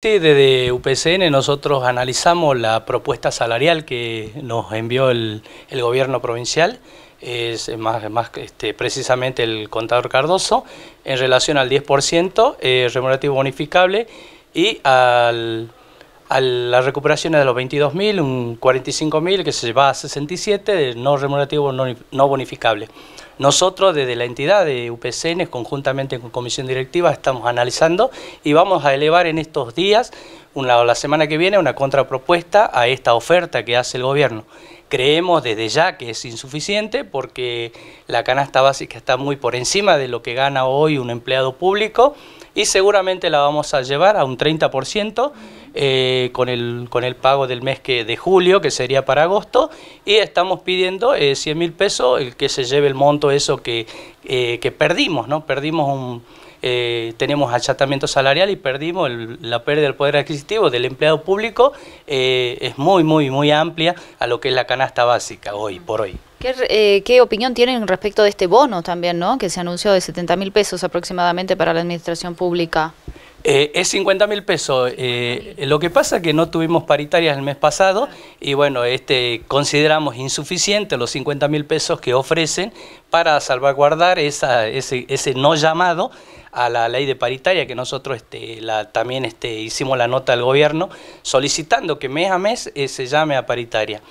desde UPCN nosotros analizamos la propuesta salarial que nos envió el, gobierno provincial, es más, más este, precisamente el contador Cardoso, en relación al 10% eh, remunerativo bonificable y al a las recuperaciones de los 22.000, un 45.000 que se va a 67 no remunerativo no, bonificable. Nosotros desde la entidad de UPCN, conjuntamente con comisión directiva, estamos analizando y vamos a elevar en estos días, la semana que viene, una contrapropuesta a esta oferta que hace el gobierno. Creemos desde ya que es insuficiente porque la canasta básica está muy por encima de lo que gana hoy un empleado público y seguramente la vamos a llevar a un 30% eh, con, el, con el pago del mes que, de julio, que sería para agosto, y estamos pidiendo eh, 100 mil pesos, el que se lleve el monto eso que, eh, que perdimos, ¿no? Perdimos un... Eh, tenemos achatamiento salarial y perdimos la pérdida del poder adquisitivo del empleado público, es muy, muy, muy amplia a lo que es la canasta básica hoy por hoy. ¿Qué, ¿Qué, opinión tienen respecto de este bono también, ¿no? que se anunció de 70 mil pesos aproximadamente para la administración pública? Eh, es 50 mil pesos. Eh, lo que pasa es que no tuvimos paritarias el mes pasado y bueno, este, consideramos insuficiente los 50 mil pesos que ofrecen para salvaguardar ese, no llamado a la ley de paritaria que nosotros este, también este, hicimos la nota al gobierno solicitando que mes a mes eh, se llame a paritaria.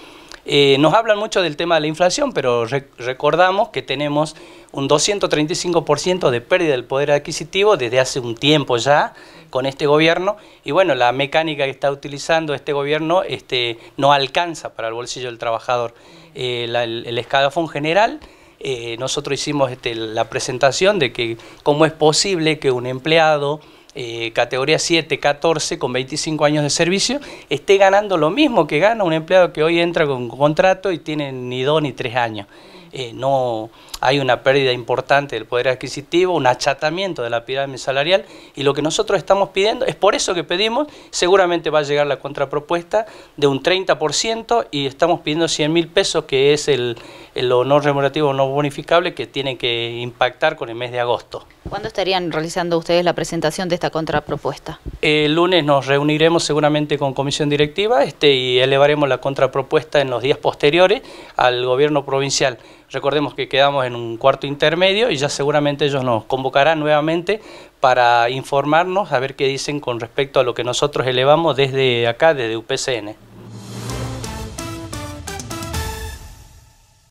Eh, nos hablan mucho del tema de la inflación, pero recordamos que tenemos un 235% de pérdida del poder adquisitivo desde hace un tiempo ya con este gobierno y bueno, la mecánica que está utilizando este gobierno este, no alcanza para el bolsillo del trabajador. Eh, el, general eh, nosotros hicimos este, la presentación de que cómo es posible que un empleado eh, categoría 7, 14 con 25 años de servicio, esté ganando lo mismo que gana un empleado que hoy entra con contrato y tiene ni dos ni tres años. Eh, no hay una pérdida importante del poder adquisitivo, un achatamiento de la pirámide salarial y lo que nosotros estamos pidiendo, es por eso que pedimos, seguramente va a llegar la contrapropuesta de un 30% y estamos pidiendo 100 mil pesos, que es el, el no remunerativo no bonificable que tiene que impactar con el mes de agosto. ¿Cuándo estarían realizando ustedes la presentación de esta contrapropuesta? El lunes nos reuniremos seguramente con comisión directiva este, y elevaremos la contrapropuesta en los días posteriores al gobierno provincial. Recordemos que quedamos en un cuarto intermedio y ya seguramente ellos nos convocarán nuevamente para informarnos, a ver qué dicen con respecto a lo que nosotros elevamos desde acá, desde UPCN.